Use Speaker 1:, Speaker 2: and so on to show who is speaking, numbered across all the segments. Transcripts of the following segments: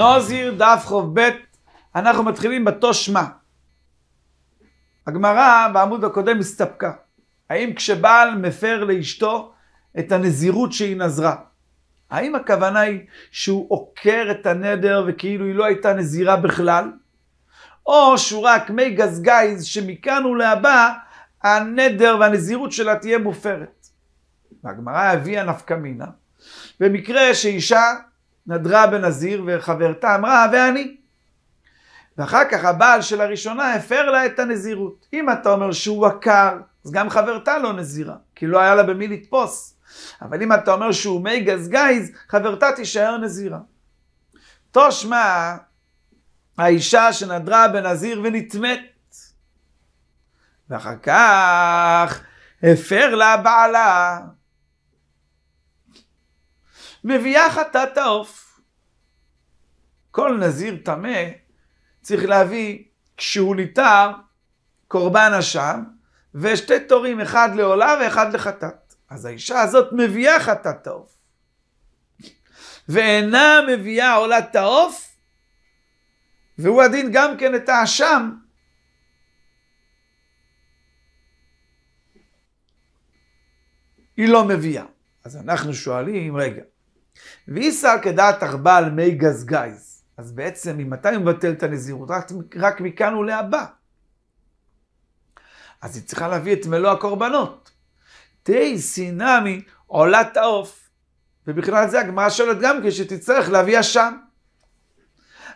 Speaker 1: נוזיר דף חוב ב', אנחנו מתחילים בתושמה. הגמרא בעמוד הקודם הסתפקה. האם כשבעל מפר לאשתו את הנזירות שהיא נזרה, האם הכוונה היא שהוא עוקר את הנדר וכאילו היא לא הייתה נזירה בכלל? או שהוא רק מי גזגייז שמכאן ולהבא הנדר והנזירות שלה תהיה מופרת. והגמרא הביאה נפקא מינה. במקרה שאישה נדרה בנזיר וחברתה אמרה ואני. ואחר כך הבעל של הראשונה הפר לה את הנזירות. אם אתה אומר שהוא עקר, אז גם חברתה לא נזירה, כי לא היה לה במי לתפוס. אבל אם אתה אומר שהוא מי גייז חברתה תישאר נזירה. תושמע האישה שנדרה בנזיר ונטמאת. ואחר כך הפר לה בעלה מביאה חטאת העוף. כל נזיר טמא צריך להביא, כשהוא ניתר, קורבן אשם, ושתי תורים, אחד לעולה ואחד לחטאת. אז האישה הזאת מביאה חטאת העוף. ואינה מביאה עולת העוף, והוא הדין גם כן את האשם. היא לא מביאה. אז אנחנו שואלים, רגע, ואיסר כדעת ארבע על מי גזגז. אז בעצם, ממתי הוא מבטל את הנזירות? רק, רק מכאן ולהבא. אז היא צריכה להביא את מלוא הקורבנות. תהי סינמי עולת העוף. ובכלל זה הגמרא שואלת גם כן שתצטרך להביא אשם.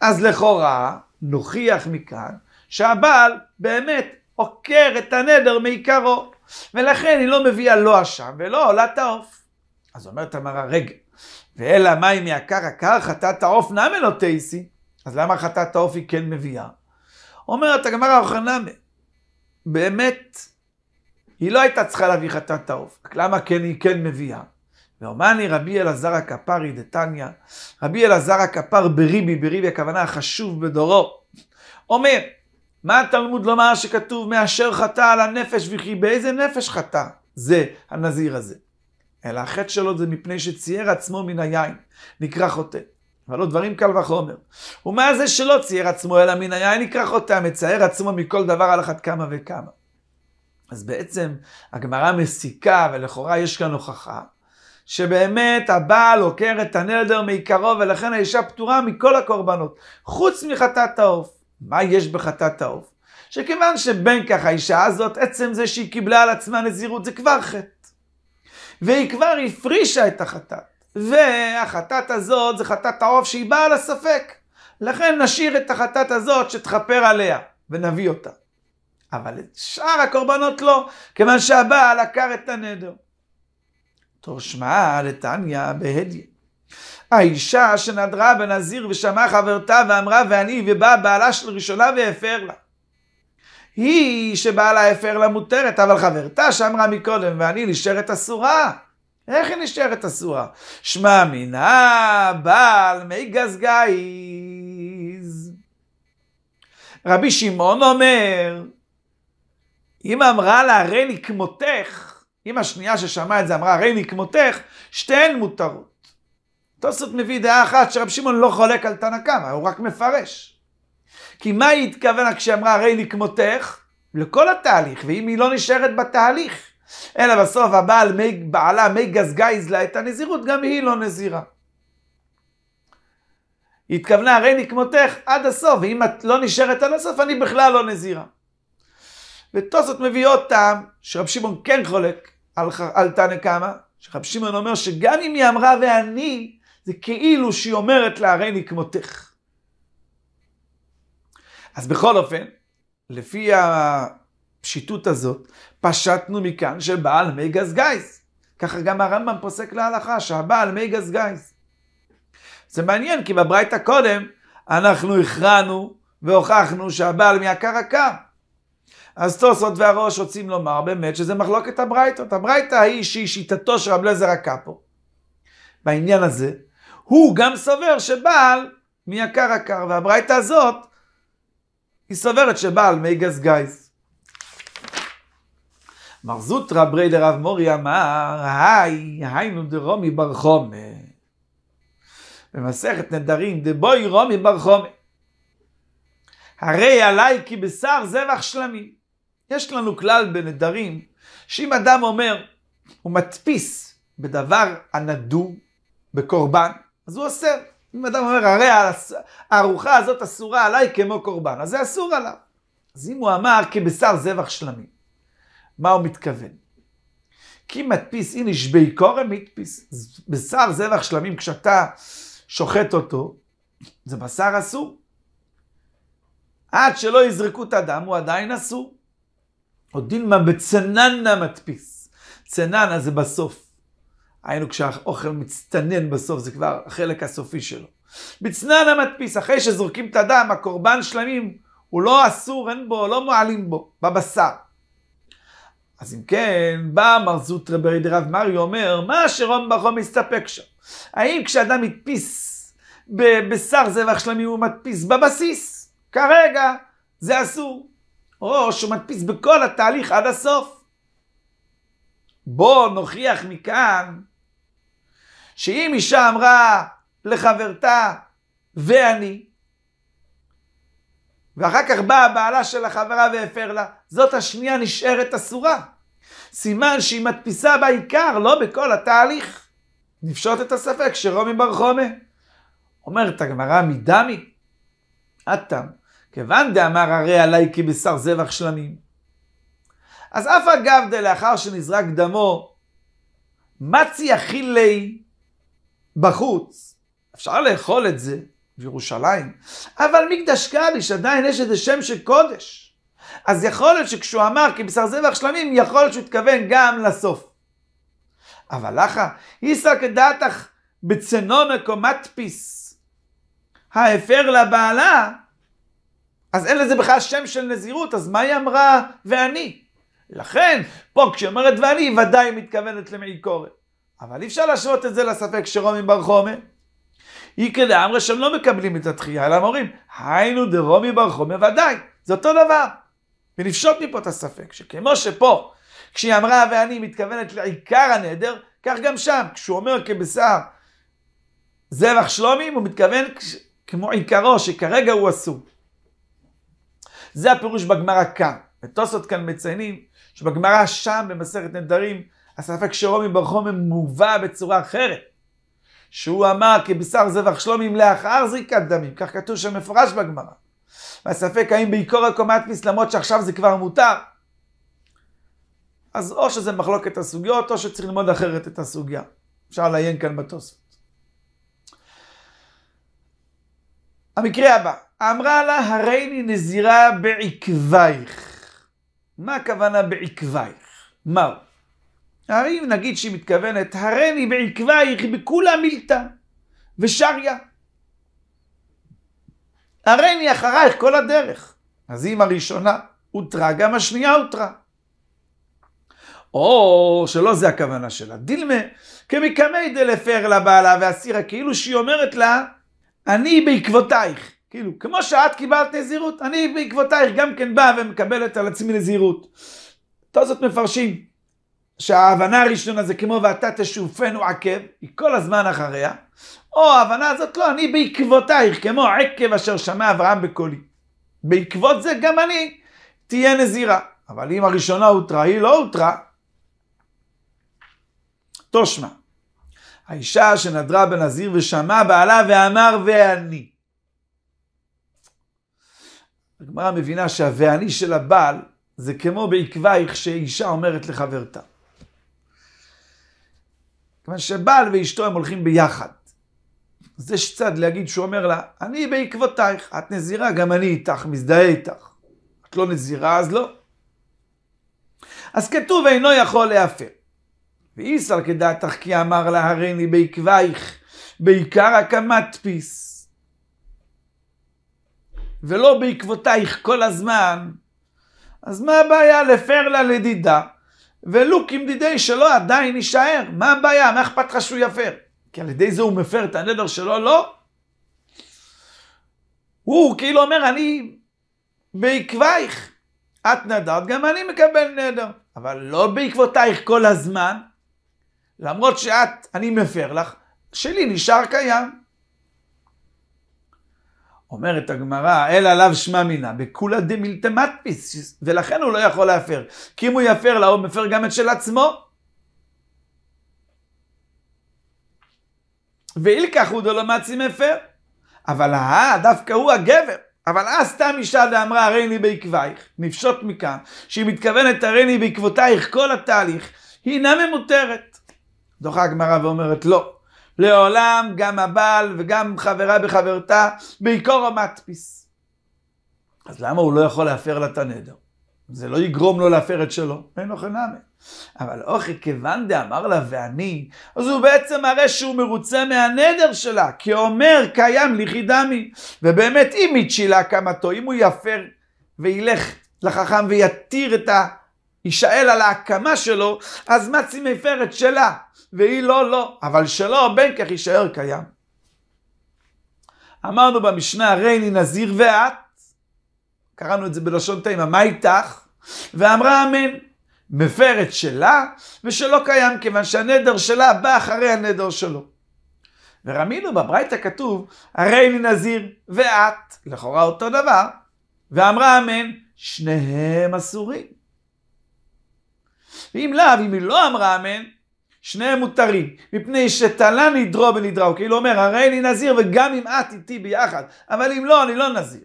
Speaker 1: אז לכאורה, נוכיח מכאן שהבעל באמת עוקר את הנדר מעיקרו, ולכן היא לא מביאה לא אשם ולא עולת העוף. אז אומרת המרה, רגע, ואלא מים מהקר הקר, חטאת העוף נאמה לא תייסי, אז למה חטאת העוף היא כן מביאה? אומרת הגמרא אוחנמה, באמת, היא לא הייתה צריכה להביא חטאת העוף, רק למה כן היא כן מביאה? ואומני רבי אלעזר הכפר היא דתניא, רבי אלעזר הכפר בריבי, בריבי הכוונה החשוב בדורו, אומר, מה התלמוד לומר שכתוב מאשר חטא על הנפש וכי באיזה נפש חטא זה הנזיר הזה? אלא החטא שלו זה מפני שצייר עצמו מן היין, נקרא חוטא. אבל לא דברים קל וחומר. ומה זה שלא צייר עצמו אלא מן היין נקרא חוטא, מצייר עצמו מכל דבר על אחת כמה וכמה. אז בעצם הגמרא מסיקה, ולכאורה יש כאן הוכחה, שבאמת הבעל עוקר את הנדר מעיקרו, ולכן האישה פטורה מכל הקורבנות, חוץ מחטאת העוף. מה יש בחטאת העוף? שכיוון שבין כך האישה הזאת, עצם זה שהיא קיבלה על עצמה נזירות, זה כבר חטא. והיא כבר הפרישה את החטאת. והחטאת הזאת זה חטאת העוף שהיא באה לספק. לכן נשאיר את החטאת הזאת שתכפר עליה ונביא אותה. אבל את שאר הקורבנות לא, כיוון שהבעל עקר את הנדר. תושמע לטניה בהדיה. האישה שנדרה בנזיר ושמעה חברתה ואמרה ואני ובאה בעלה של ראשונה והפר לה. היא שבעלה הפר לה מותרת, אבל חברתה שאמרה מקודם, ואני נשארת אסורה. איך היא נשארת אסורה? שמע מינה בעל מי גזגייז. רבי שמעון אומר, אם אמרה לה, הרי נקמותך, אם השנייה ששמעה את זה אמרה, הרי נקמותך, שתיהן מותרות. תוספות מביא דעה אחת שרבי שמעון לא חולק על תנא קמא, הוא רק מפרש. כי מה היא התכוונה כשאמרה הרי לקמותך? לכל התהליך, ואם היא לא נשארת בתהליך, אלא בסוף הבעל, מי, בעלה, מי גזגייז לה את הנזירות, גם היא לא נזירה. היא התכוונה, הרי נקמותך עד הסוף, ואם את לא נשארת עד הסוף, אני בכלל לא נזירה. ותוספות מביא עוד טעם, שרב שמעון כן חולק על, על תנא קמא, שרב שמעון אומר שגם אם היא אמרה ואני, זה כאילו שהיא אומרת לה, הרי נקמותך. אז בכל אופן, לפי הפשיטות הזאת, פשטנו מכאן שבעל מי גז גייס. ככה גם הרמב"ם פוסק להלכה, שהבעל מי גז גייס. זה מעניין, כי בברייתא קודם, אנחנו הכרענו והוכחנו שהבעל מהקר הקר. אז תוסות והראש רוצים לומר באמת שזה מחלוקת הברייתות. הברייתא היא שהיא שיטתו של רב לזר הקאפו. בעניין הזה, הוא גם סובר שבעל מהקר הקר, והברייתא הזאת היא סוברת על מי גז גייז. מר זוטרא ברי דרב מורי אמר, היי, היינו דרומי בר חומר. במסכת נדרים, דבוי רומי בר חומר. הרי עליי כי בשר זבח שלמי. יש לנו כלל בנדרים, שאם אדם אומר, הוא מדפיס בדבר הנדו בקורבן, אז הוא אוסר. אם אדם אומר, הרי הארוחה הזאת אסורה עליי כמו קורבן, אז זה אסור עליו. אז אם הוא אמר כבשר זבח שלמים, מה הוא מתכוון? כי מדפיס, הנה שבי כורם מדפיס. בשר זבח שלמים, כשאתה שוחט אותו, זה בשר אסור. עד שלא יזרקו את הדם, הוא עדיין אסור. עוד דין מה בצננה מדפיס. צננה זה בסוף. היינו כשהאוכל מצטנן בסוף, זה כבר החלק הסופי שלו. בצנן המדפיס, אחרי שזורקים את הדם, הקורבן שלמים, הוא לא אסור, אין בו, לא מועלים בו, בבשר. אז אם כן, בא מר זוטרא ברי דרב מריו אומר, מה שרום ברום מסתפק שם? האם כשאדם מדפיס בבשר זבח שלמים הוא מדפיס בבסיס? כרגע זה אסור. או שהוא מדפיס בכל התהליך עד הסוף. בואו נוכיח מכאן שאם אישה אמרה לחברתה, ואני, ואחר כך באה הבעלה של החברה והפר לה, זאת השנייה נשארת אסורה. סימן שהיא מדפיסה בעיקר, לא בכל התהליך. נפשוט את הספק שרומי בר חומה. אומרת הגמרא מדמי, עד תם, כיוון דאמר הרי עלי כי בשר זבח שלמים. אז אף אגב דלאחר שנזרק דמו, מצי אכילי בחוץ, אפשר לאכול את זה בירושלים, אבל מקדש קדיש עדיין יש איזה שם של קודש. אז יכול להיות שכשהוא אמר כי בשר זבח שלמים, יכול להיות שהוא התכוון גם לסוף. אבל לך, לכה, כדעתך דעתך בצנונקו מדפיס, ההפר לבעלה, אז אין לזה בכלל שם של נזירות, אז מה היא אמרה ואני? לכן, פה כשהיא אומרת ואני, היא ודאי מתכוונת למעיקורת. אבל אי אפשר להשוות את זה לספק שרומי בר חומי. איקא דאמרי שהם לא מקבלים את התחייה, אלא אומרים, היינו דרומי בר חומי, ודאי, זה אותו דבר. ונפשוט מפה את הספק, שכמו שפה, כשהיא אמרה ואני מתכוונת לעיקר הנדר, כך גם שם, כשהוא אומר כבשר זבח שלומי, הוא מתכוון כמו עיקרו, שכרגע הוא אסור. זה הפירוש בגמרא כאן. וטוסות כאן מציינים שבגמרא שם, במסכת נדרים, הספק שרומי ברחומם מובא בצורה אחרת. שהוא אמר כי בשר זבח שלומים לאחר זריקת דמים, כך כתוב שם מפורש בגמרא. והספק האם בעיקור הקומטפיס למרות שעכשיו זה כבר מותר. אז או שזה מחלוקת הסוגיות, או שצריך ללמוד אחרת את הסוגיה. אפשר לעיין כאן בתוספות. המקרה הבא, אמרה לה, הריני נזירה בעקבייך. מה הכוונה בעקבייך? מהו? הרי אם נגיד שהיא מתכוונת, הרני בעקבייך בכולה מילתא ושריה. הרני אחרייך כל הדרך. אז אם הראשונה הותרה, גם השנייה הותרה. או שלא זה הכוונה שלה. דילמה, כמקמי דלפר לבעלה והסירה, כאילו שהיא אומרת לה, אני בעקבותייך. כאילו, כמו שאת קיבלת נזירות, אני בעקבותייך גם כן באה ומקבלת על עצמי נזירות. אותו זאת מפרשים. שההבנה הראשונה זה כמו ואתה תשופנו עקב, היא כל הזמן אחריה, או ההבנה הזאת לא, אני בעקבותייך, כמו עקב אשר שמע אברהם בקולי. בעקבות זה גם אני תהיה נזירה. אבל אם הראשונה הותרה, היא לא הותרה. תושמע, האישה שנדרה בנזיר ושמע בעלה ואמר ואני. הגמרא מבינה שהוואני של הבעל זה כמו בעקבייך שאישה אומרת לחברתה. כיוון שבעל ואשתו הם הולכים ביחד. אז יש צד להגיד שהוא אומר לה, אני בעקבותייך, את נזירה, גם אני איתך, מזדהה איתך. את לא נזירה, אז לא. אז כתוב, אינו יכול להפר. ואיסר כדעתך כי אמר לה, הריני בעקבייך, בעיקר הקמת פיס. ולא בעקבותייך כל הזמן, אז מה הבעיה לפר לה לדידה? ולוק אם דידי שלו עדיין יישאר. מה הבעיה? מה אכפת לך שהוא יפר? כי על ידי זה הוא מפר את הנדר שלו, לא? הוא כאילו אומר, אני בעקבייך. את נדרת, גם אני מקבל נדר. אבל לא בעקבותייך כל הזמן. למרות שאת, אני מפר לך, שלי נשאר קיים. אומרת הגמרא, אלא לאו שמע מינא, בכולא דמילתא מדפיס, ולכן הוא לא יכול להפר. כי אם הוא יפר לה, הוא מפר גם את של עצמו. ואילכך הוא מצי מפר. אבל אה, דווקא הוא הגבר. אבל אז סתם אישה דאמרה, הריני בעקבייך. נפשוט מכאן, שהיא מתכוונת, הריני בעקבותייך כל התהליך, היא אינה ממותרת. דוחה הגמרא ואומרת, לא, לעולם גם הבעל וגם חברה בחברתה, בעיקר המדפיס. אז למה הוא לא יכול להפר לה את הנדר? זה לא יגרום לו להפר את שלו, אין לו חנמי. אבל אוכי כיוון דאמר לה ואני, אז הוא בעצם מראה שהוא מרוצה מהנדר שלה, כי אומר קיים ליכי דמי. ובאמת אם יצ'ילה הקמתו, אם הוא יפר וילך לחכם ויתיר את ה... יישאל על ההקמה שלו, אז מצי מפר את שלה. והיא לא, לא. אבל שלא, בין כך יישאר קיים. אמרנו במשנה, הרי אני נזיר ואת, קראנו את זה בלשון תימא, מה איתך? ואמרה אמן. מפרת שלה ושלא קיים, כיוון שהנדר שלה בא אחרי הנדר שלו. ורמינו בברייתא כתוב, הרי אני נזיר ואת, לכאורה אותו דבר, ואמרה אמן, שניהם אסורים. ואם לאו, אם היא לא אמרה אמן, שניהם מותרים, מפני שתלה נדרו ונדרה, הוא כאילו אומר, הרי אני נזיר וגם אם את איתי ביחד, אבל אם לא, אני לא נזיר.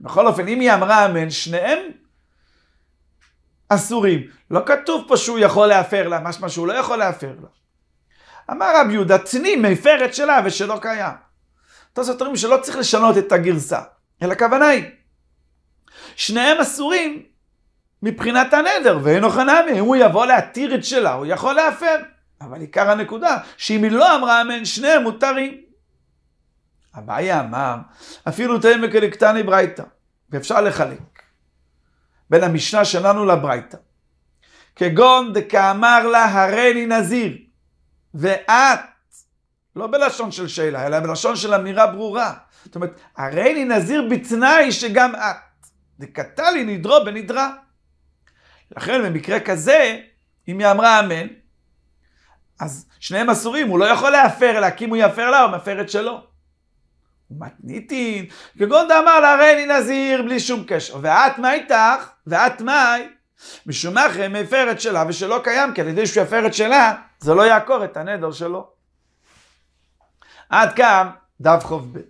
Speaker 1: בכל אופן, אם היא אמרה אמן, שניהם אסורים. לא כתוב פה שהוא יכול להפר לה, משמע שהוא לא יכול להפר לה. אמר רבי יהודה, תני מפרת שלה ושלא קיים. תוספות אומרים שלא צריך לשנות את הגרסה, אלא הכוונה היא, שניהם אסורים מבחינת הנדר, ואינו חנמי, אם הוא יבוא להתיר את שלה, הוא יכול להפר. אבל עיקר הנקודה, שאם היא לא אמרה אמן, שניהם מותרים. הבעיה אמר, אפילו תן מקלקטני ברייתא, ואפשר לחלק בין המשנה שלנו לברייתא. כגון דקאמר לה הריני נזיר, ואת, לא בלשון של שאלה, אלא בלשון של אמירה ברורה. זאת אומרת, הריני נזיר בתנאי שגם את. דקתה לי נדרו בנדרה. לכן במקרה כזה, אם היא אמרה אמן, אז שניהם אסורים, הוא לא יכול להפר לה, כי אם הוא יפר לה, הוא מפר את שלו. ומתניתין, כגון דאמר לה, הרי אני נזהיר בלי שום קשר. ואת מה איתך? ואת מאי? משום מה אחרי מפר את שלה ושלא קיים, כי על ידי שהוא יפר את שלה, זה לא יעקור את הנדר שלו. עד כאן דף חוב ב'.